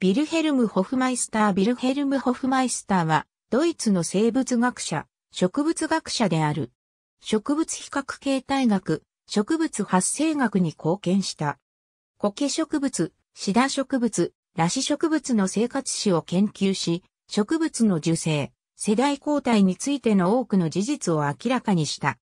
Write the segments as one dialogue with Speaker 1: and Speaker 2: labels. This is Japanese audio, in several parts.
Speaker 1: ビルヘルム・ホフマイスタービルヘルム・ホフマイスターは、ドイツの生物学者、植物学者である。植物比較形態学、植物発生学に貢献した。苔植物、シダ植物、ラシ植物の生活史を研究し、植物の受精、世代交代についての多くの事実を明らかにした。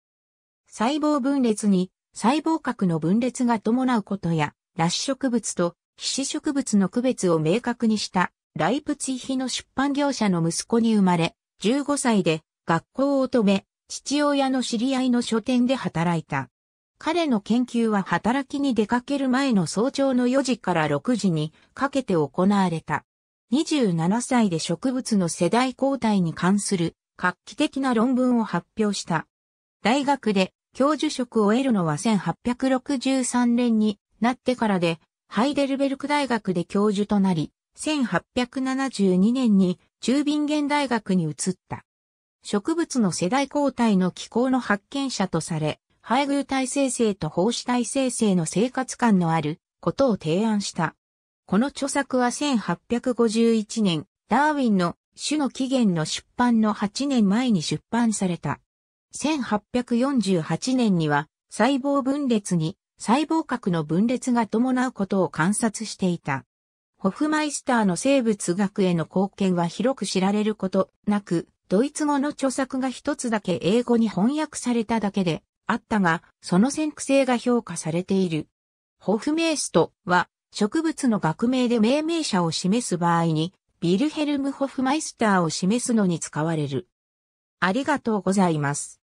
Speaker 1: 細胞分裂に細胞核の分裂が伴うことや、ラシ植物と皮脂植物の区別を明確にしたライプツィヒの出版業者の息子に生まれ、15歳で学校を止め、父親の知り合いの書店で働いた。彼の研究は働きに出かける前の早朝の4時から6時にかけて行われた。27歳で植物の世代交代に関する画期的な論文を発表した。大学で教授職を得るのは1863年になってからで、ハイデルベルク大学で教授となり、1872年に中瓶現大学に移った。植物の世代交代の機構の発見者とされ、配偶体生成と胞子体生成の生活感のあることを提案した。この著作は1851年、ダーウィンの種の起源の出版の8年前に出版された。1848年には細胞分裂に細胞核の分裂が伴うことを観察していた。ホフマイスターの生物学への貢献は広く知られることなく、ドイツ語の著作が一つだけ英語に翻訳されただけであったが、その先駆性が評価されている。ホフメーストは植物の学名で命名者を示す場合に、ビルヘルム・ホフマイスターを示すのに使われる。あ
Speaker 2: りがとうございます。